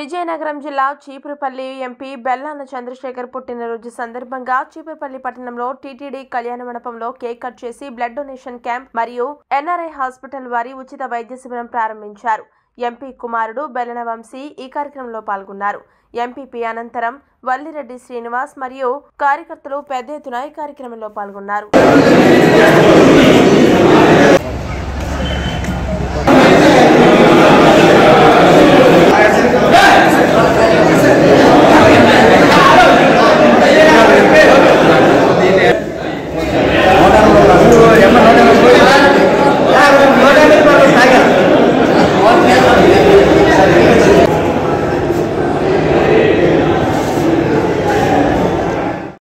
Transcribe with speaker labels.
Speaker 1: విజయనగరం జిల్లా చీపురుపల్లి ఎంపీ బెల్లాన చంద్రశేఖర్ పుట్టినరోజు సందర్భంగా చీపురుపల్లి పట్టణంలో టీటీడీ కళ్యాణ మండపంలో కేక్ కట్ చేసి బ్లడ్ డొనేషన్ క్యాంప్ మరియు ఎన్ఆర్ఐ హాస్పిటల్ వారి ఉచిత వైద్య శిబిరం ప్రారంభించారు ఎంపీ కుమారుడు బెల్లన వంశీ ఈ కార్యక్రమంలో పాల్గొన్నారు ఎంపీపీ అనంతరం వల్లిరెడ్డి శ్రీనివాస్ మరియు కార్యకర్తలు పెద్ద ఎత్తున ఈ కార్యక్రమంలో పాల్గొన్నారు